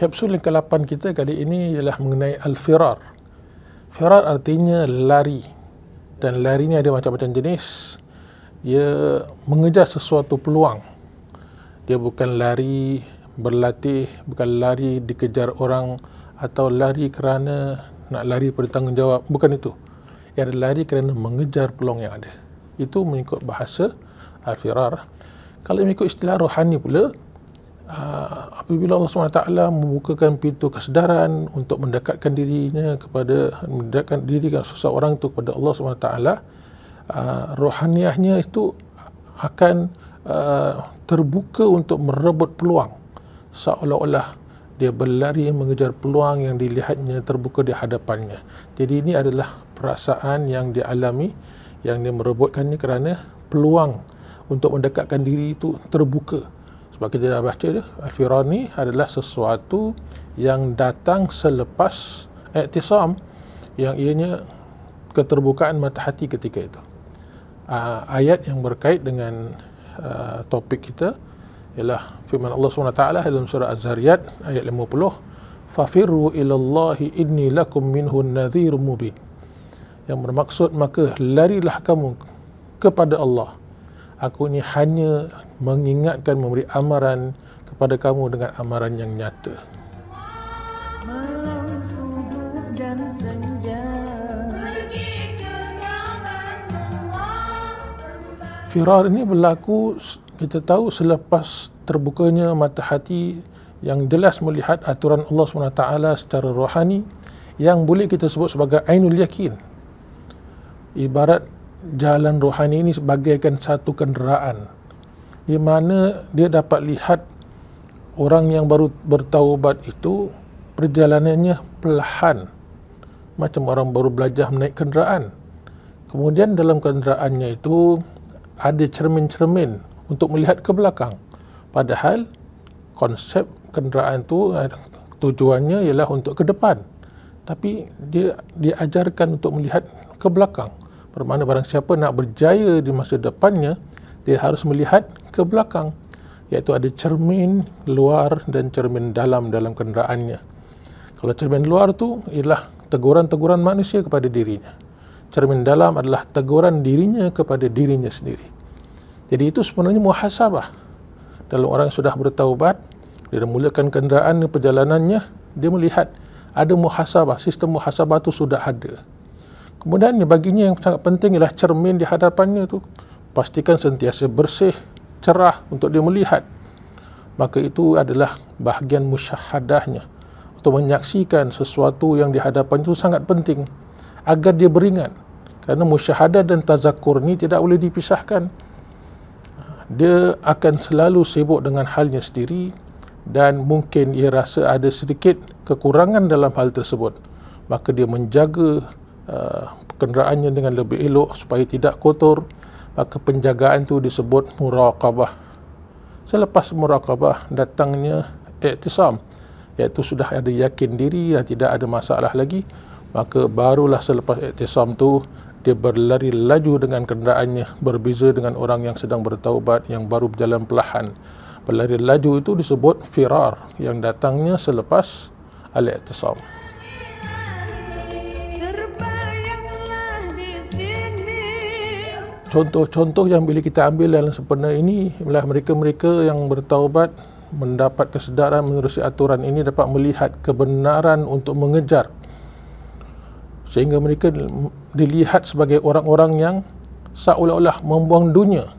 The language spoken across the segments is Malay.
kapsul yang ke-8 kita kali ini ialah mengenai al-firar. Firar artinya lari. Dan lari ni ada macam-macam jenis. Dia mengejar sesuatu peluang. Dia bukan lari berlatih, bukan lari dikejar orang atau lari kerana nak lari pada tanggungjawab. Bukan itu. Ia adalah lari kerana mengejar peluang yang ada. Itu mengikut bahasa al-firar. Kalau mengikut istilah rohani pula, uh, apabila Allah SWT membukakan pintu kesedaran untuk mendekatkan dirinya kepada mendekatkan diri seseorang itu kepada Allah SWT uh, ah, rohaniahnya itu akan uh, terbuka untuk merebut peluang seolah-olah dia berlari mengejar peluang yang dilihatnya terbuka di hadapannya. Jadi ini adalah perasaan yang dia alami yang dia merebutkannya kerana peluang untuk mendekatkan diri itu terbuka sebab kita dah baca dia al-firar ni adalah sesuatu yang datang selepas iktisam yang ianya keterbukaan mata hati ketika itu uh, ayat yang berkait dengan uh, topik kita ialah firman Allah SWT dalam surah Az-Zariyat ayat 50 fafirru ilallahi inni lakum minhu nadhir mubin yang bermaksud maka larilah kamu kepada Allah aku ini hanya mengingatkan memberi amaran kepada kamu dengan amaran yang nyata. Firar ini berlaku kita tahu selepas terbukanya mata hati yang jelas melihat aturan Allah SWT secara rohani yang boleh kita sebut sebagai Ainul Yakin. Ibarat jalan rohani ini sebagaikan satu kenderaan di mana dia dapat lihat orang yang baru bertaubat itu perjalanannya perlahan macam orang baru belajar naik kenderaan kemudian dalam kenderaannya itu ada cermin-cermin untuk melihat ke belakang padahal konsep kenderaan itu eh, tujuannya ialah untuk ke depan tapi dia diajarkan untuk melihat ke belakang bermakna barang siapa nak berjaya di masa depannya dia harus melihat ke belakang iaitu ada cermin luar dan cermin dalam dalam kenderaannya kalau cermin luar tu ialah teguran-teguran manusia kepada dirinya cermin dalam adalah teguran dirinya kepada dirinya sendiri jadi itu sebenarnya muhasabah dalam orang yang sudah bertaubat dia mulakan kenderaan perjalanannya dia melihat ada muhasabah sistem muhasabah tu sudah ada kemudian baginya yang sangat penting ialah cermin di hadapannya tu pastikan sentiasa bersih cerah untuk dia melihat maka itu adalah bahagian musyahadahnya atau menyaksikan sesuatu yang dihadapan itu sangat penting agar dia beringat kerana musyahadah dan tazakur ni tidak boleh dipisahkan dia akan selalu sibuk dengan halnya sendiri dan mungkin ia rasa ada sedikit kekurangan dalam hal tersebut maka dia menjaga uh, kenderaannya dengan lebih elok supaya tidak kotor maka penjagaan tu disebut muraqabah. Selepas muraqabah, datangnya iktisam, iaitu sudah ada yakin diri dan tidak ada masalah lagi, maka barulah selepas iktisam tu dia berlari laju dengan kendaraannya berbeza dengan orang yang sedang bertaubat yang baru berjalan perlahan berlari laju itu disebut firar yang datangnya selepas al-i'tisam contoh-contoh yang boleh kita ambil dalam sempena ini ialah mereka-mereka yang bertaubat mendapat kesedaran menerusi aturan ini dapat melihat kebenaran untuk mengejar sehingga mereka dilihat sebagai orang-orang yang seolah-olah membuang dunia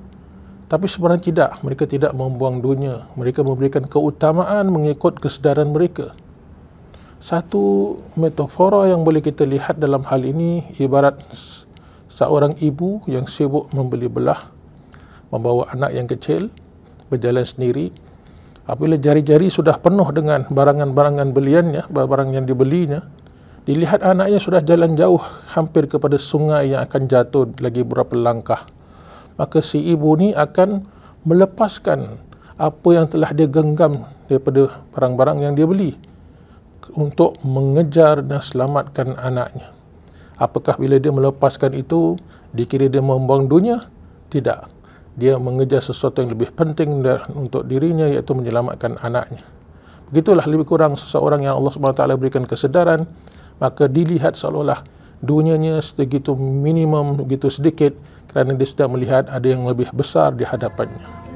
tapi sebenarnya tidak mereka tidak membuang dunia mereka memberikan keutamaan mengikut kesedaran mereka satu metafora yang boleh kita lihat dalam hal ini ibarat seorang ibu yang sibuk membeli belah membawa anak yang kecil berjalan sendiri apabila jari-jari sudah penuh dengan barangan-barangan beliannya barang yang dibelinya dilihat anaknya sudah jalan jauh hampir kepada sungai yang akan jatuh lagi beberapa langkah maka si ibu ni akan melepaskan apa yang telah dia genggam daripada barang-barang yang dia beli untuk mengejar dan selamatkan anaknya apakah bila dia melepaskan itu dikira dia membuang dunia tidak dia mengejar sesuatu yang lebih penting untuk dirinya iaitu menyelamatkan anaknya begitulah lebih kurang seseorang yang Allah SWT berikan kesedaran maka dilihat seolah-olah dunianya sedikit minimum begitu sedikit kerana dia sudah melihat ada yang lebih besar di hadapannya.